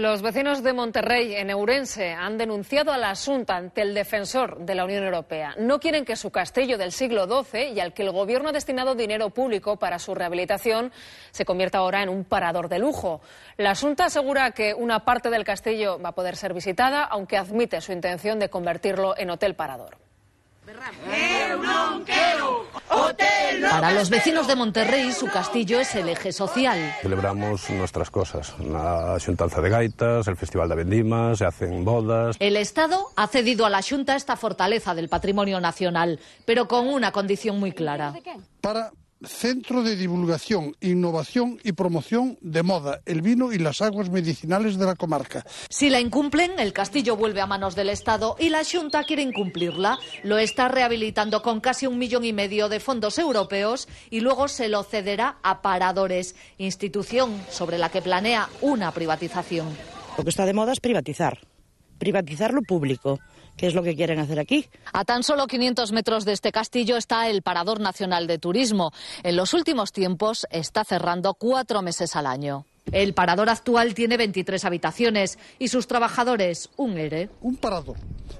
Los vecinos de Monterrey, en Eurense, han denunciado a la Asunta ante el defensor de la Unión Europea. No quieren que su castillo del siglo XII, y al que el gobierno ha destinado dinero público para su rehabilitación, se convierta ahora en un parador de lujo. La Asunta asegura que una parte del castillo va a poder ser visitada, aunque admite su intención de convertirlo en hotel parador. Para los vecinos de Monterrey, su castillo es el eje social. Celebramos nuestras cosas, la asuntanza de gaitas, el festival de vendimas, se hacen bodas. El Estado ha cedido a la Junta esta fortaleza del patrimonio nacional, pero con una condición muy clara. Para Centro de Divulgación, Innovación y Promoción de Moda, el vino y las aguas medicinales de la comarca. Si la incumplen, el castillo vuelve a manos del Estado y la Junta quiere incumplirla. Lo está rehabilitando con casi un millón y medio de fondos europeos y luego se lo cederá a Paradores, institución sobre la que planea una privatización. Lo que está de moda es privatizar, privatizar lo público. ¿Qué es lo que quieren hacer aquí. A tan solo 500 metros de este castillo está el Parador Nacional de Turismo. En los últimos tiempos está cerrando cuatro meses al año. El parador actual tiene 23 habitaciones y sus trabajadores un ERE. Un parador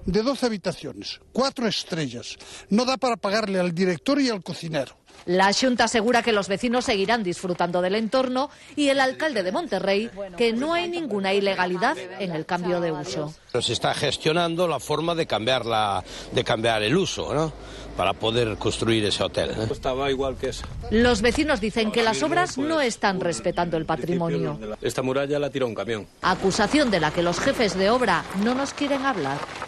de 12 habitaciones, cuatro estrellas. No da para pagarle al director y al cocinero. La Junta asegura que los vecinos seguirán disfrutando del entorno y el alcalde de Monterrey que no hay ninguna ilegalidad en el cambio de uso. Se está gestionando la forma de cambiar, la, de cambiar el uso ¿no? para poder construir ese hotel. ¿eh? Estaba igual que eso. Los vecinos dicen que las obras pues no están respetando el patrimonio. Esta muralla la tiró un camión. Acusación de la que los jefes de obra no nos quieren hablar.